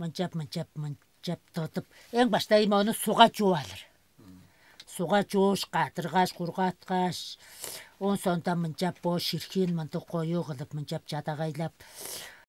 мынжап мынжап мынжаптатып эң башта эми оны сууга жууп алыр сууга жууш катыргаш кургаткач он сонда мынжап бош ширкин мынтип коюу кылып мынжап жадагайлап